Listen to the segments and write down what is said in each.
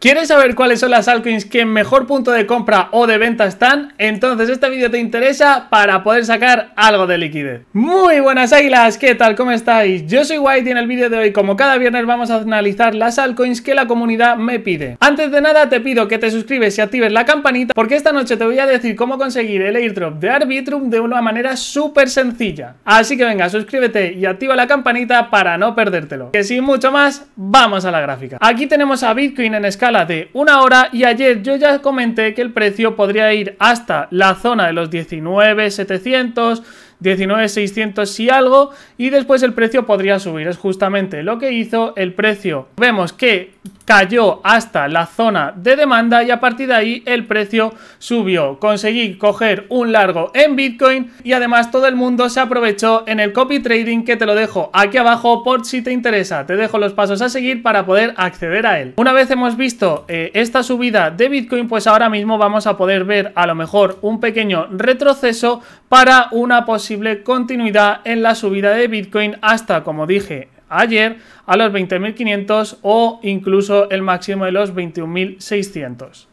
¿Quieres saber cuáles son las altcoins que en mejor punto de compra o de venta están? Entonces este vídeo te interesa para poder sacar algo de liquidez. Muy buenas águilas, ¿qué tal? ¿Cómo estáis? Yo soy White y en el vídeo de hoy, como cada viernes, vamos a analizar las altcoins que la comunidad me pide. Antes de nada, te pido que te suscribes y actives la campanita porque esta noche te voy a decir cómo conseguir el airdrop de Arbitrum de una manera súper sencilla. Así que venga, suscríbete y activa la campanita para no perdértelo. Que sin mucho más, vamos a la gráfica. Aquí tenemos a Bitcoin en escala la de una hora y ayer yo ya comenté que el precio podría ir hasta la zona de los 19,700 19.600 y algo y después el precio podría subir. Es justamente lo que hizo el precio. Vemos que cayó hasta la zona de demanda y a partir de ahí el precio subió. Conseguí coger un largo en Bitcoin y además todo el mundo se aprovechó en el copy trading que te lo dejo aquí abajo por si te interesa. Te dejo los pasos a seguir para poder acceder a él. Una vez hemos visto eh, esta subida de Bitcoin, pues ahora mismo vamos a poder ver a lo mejor un pequeño retroceso para una posibilidad continuidad en la subida de Bitcoin hasta, como dije ayer, a los 20.500 o incluso el máximo de los 21.600.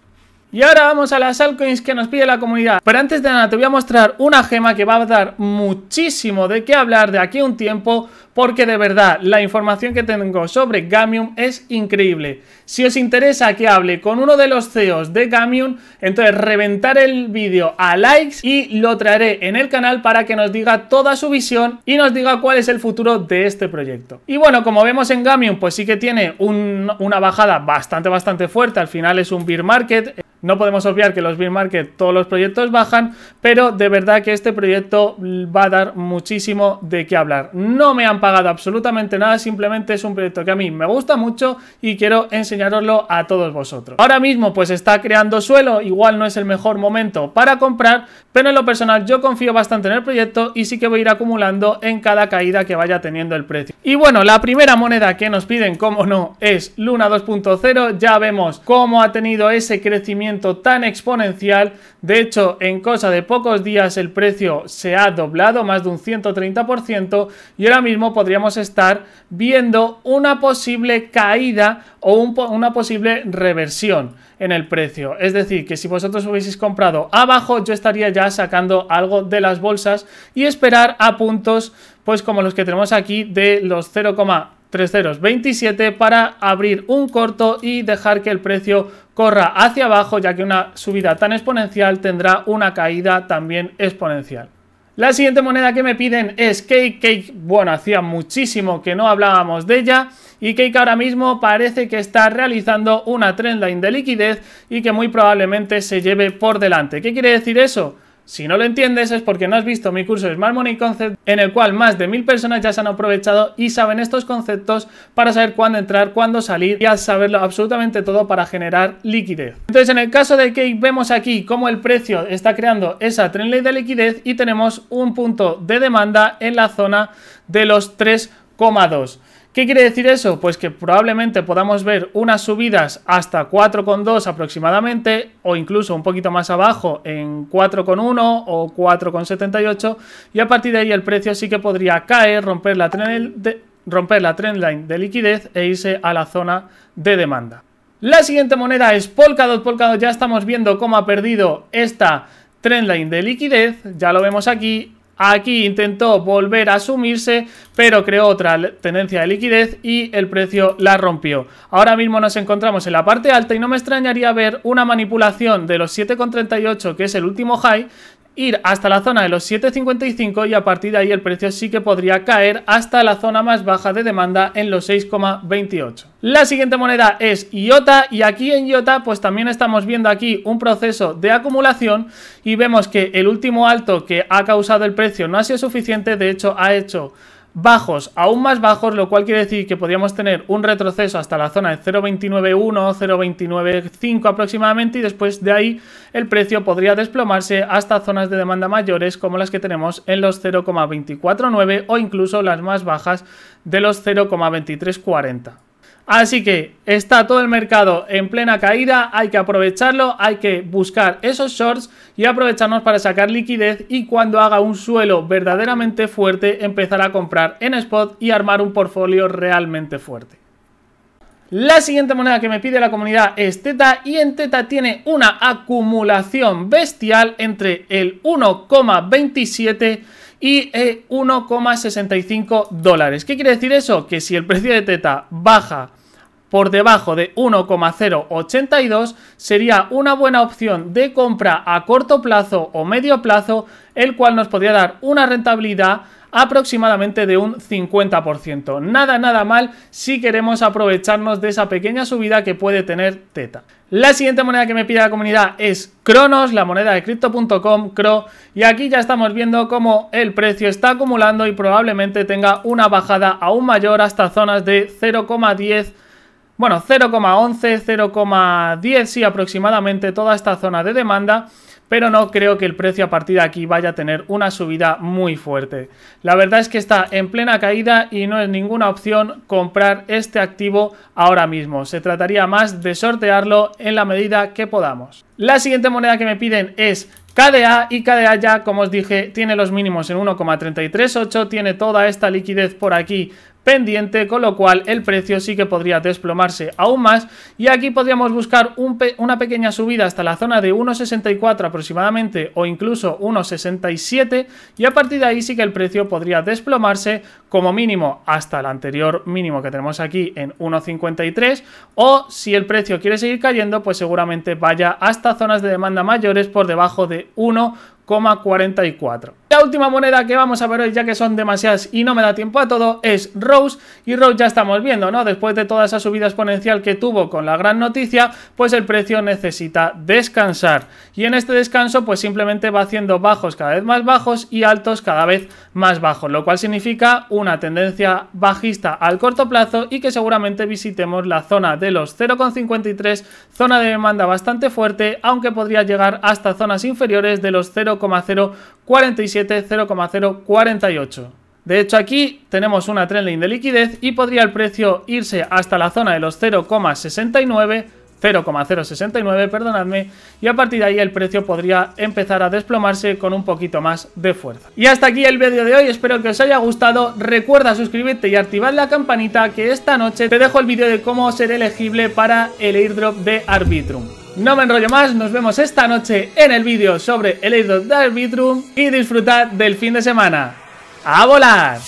Y ahora vamos a las altcoins que nos pide la comunidad. Pero antes de nada te voy a mostrar una gema que va a dar muchísimo de qué hablar de aquí a un tiempo porque de verdad la información que tengo sobre Gamium es increíble. Si os interesa que hable con uno de los CEOs de Gamium, entonces reventar el vídeo a likes y lo traeré en el canal para que nos diga toda su visión y nos diga cuál es el futuro de este proyecto. Y bueno, como vemos en Gamium, pues sí que tiene una bajada bastante, bastante fuerte. Al final es un beer market. No podemos obviar que los bear market todos los proyectos bajan, pero de verdad que este proyecto va a dar muchísimo de qué hablar. No me han pagado absolutamente nada, simplemente es un proyecto que a mí me gusta mucho y quiero enseñaroslo a todos vosotros. Ahora mismo pues está creando suelo, igual no es el mejor momento para comprar, pero en lo personal yo confío bastante en el proyecto y sí que voy a ir acumulando en cada caída que vaya teniendo el precio. Y bueno, la primera moneda que nos piden, como no, es Luna 2.0. Ya vemos cómo ha tenido ese crecimiento tan exponencial. De hecho, en cosa de pocos días el precio se ha doblado más de un 130% y ahora mismo podríamos estar viendo una posible caída o una posible reversión en el precio. Es decir, que si vosotros hubieseis comprado abajo, yo estaría ya sacando algo de las bolsas y esperar a puntos, pues como los que tenemos aquí, de los 0, 3027 para abrir un corto y dejar que el precio corra hacia abajo ya que una subida tan exponencial tendrá una caída también exponencial. La siguiente moneda que me piden es Cake. Cake, bueno, hacía muchísimo que no hablábamos de ella y Cake ahora mismo parece que está realizando una line de liquidez y que muy probablemente se lleve por delante. ¿Qué quiere decir eso? Si no lo entiendes es porque no has visto mi curso Smart Money Concept en el cual más de mil personas ya se han aprovechado y saben estos conceptos para saber cuándo entrar, cuándo salir y al saberlo absolutamente todo para generar liquidez. Entonces en el caso de Cake vemos aquí cómo el precio está creando esa tren ley de liquidez y tenemos un punto de demanda en la zona de los 3,2. ¿Qué quiere decir eso? Pues que probablemente podamos ver unas subidas hasta 4,2 aproximadamente o incluso un poquito más abajo en 4,1 o 4,78 y a partir de ahí el precio sí que podría caer, romper la, de, romper la trendline de liquidez e irse a la zona de demanda. La siguiente moneda es Polkadot. Polkadot ya estamos viendo cómo ha perdido esta trendline de liquidez, ya lo vemos aquí, Aquí intentó volver a sumirse, pero creó otra tendencia de liquidez y el precio la rompió. Ahora mismo nos encontramos en la parte alta y no me extrañaría ver una manipulación de los 7,38, que es el último high, ir hasta la zona de los 7,55 y a partir de ahí el precio sí que podría caer hasta la zona más baja de demanda en los 6,28. La siguiente moneda es IOTA y aquí en IOTA pues también estamos viendo aquí un proceso de acumulación y vemos que el último alto que ha causado el precio no ha sido suficiente, de hecho ha hecho bajos, aún más bajos, lo cual quiere decir que podríamos tener un retroceso hasta la zona de 0.291, 0.295 aproximadamente y después de ahí el precio podría desplomarse hasta zonas de demanda mayores como las que tenemos en los 0.249 o incluso las más bajas de los 0.2340. Así que está todo el mercado en plena caída, hay que aprovecharlo, hay que buscar esos shorts y aprovecharnos para sacar liquidez y cuando haga un suelo verdaderamente fuerte empezar a comprar en spot y armar un portfolio realmente fuerte. La siguiente moneda que me pide la comunidad es Teta y en Teta tiene una acumulación bestial entre el 1,27 y el 1,65 dólares. ¿Qué quiere decir eso? Que si el precio de Teta baja por debajo de 1,082 sería una buena opción de compra a corto plazo o medio plazo, el cual nos podría dar una rentabilidad aproximadamente de un 50%. Nada, nada mal si queremos aprovecharnos de esa pequeña subida que puede tener Teta. La siguiente moneda que me pide la comunidad es Cronos, la moneda de Crypto.com, CRO, y aquí ya estamos viendo cómo el precio está acumulando y probablemente tenga una bajada aún mayor hasta zonas de 0,10 bueno, 0,11, 0,10, y aproximadamente toda esta zona de demanda, pero no creo que el precio a partir de aquí vaya a tener una subida muy fuerte. La verdad es que está en plena caída y no es ninguna opción comprar este activo ahora mismo. Se trataría más de sortearlo en la medida que podamos. La siguiente moneda que me piden es KDA y KDA ya, como os dije, tiene los mínimos en 1,338, tiene toda esta liquidez por aquí pendiente, con lo cual el precio sí que podría desplomarse aún más y aquí podríamos buscar una pequeña subida hasta la zona de 1,64 aproximadamente o incluso 1,67 y a partir de ahí sí que el precio podría desplomarse como mínimo hasta el anterior mínimo que tenemos aquí en 1,53 o si el precio quiere seguir cayendo pues seguramente vaya hasta zonas de demanda mayores por debajo de 1,44 última moneda que vamos a ver hoy, ya que son demasiadas y no me da tiempo a todo, es Rose. Y Rose ya estamos viendo, ¿no? Después de toda esa subida exponencial que tuvo con la gran noticia, pues el precio necesita descansar. Y en este descanso, pues simplemente va haciendo bajos cada vez más bajos y altos cada vez más bajos, lo cual significa una tendencia bajista al corto plazo y que seguramente visitemos la zona de los 0,53, zona de demanda bastante fuerte, aunque podría llegar hasta zonas inferiores de los 0,047 0048 De hecho aquí tenemos una trendline de liquidez y podría el precio irse hasta la zona de los 0,69 0,069, perdonadme, y a partir de ahí el precio podría empezar a desplomarse con un poquito más de fuerza. Y hasta aquí el vídeo de hoy, espero que os haya gustado, recuerda suscribirte y activar la campanita que esta noche te dejo el vídeo de cómo ser elegible para el airdrop de Arbitrum. No me enrollo más, nos vemos esta noche en el vídeo sobre el Air de arbitrum y disfrutad del fin de semana. ¡A volar!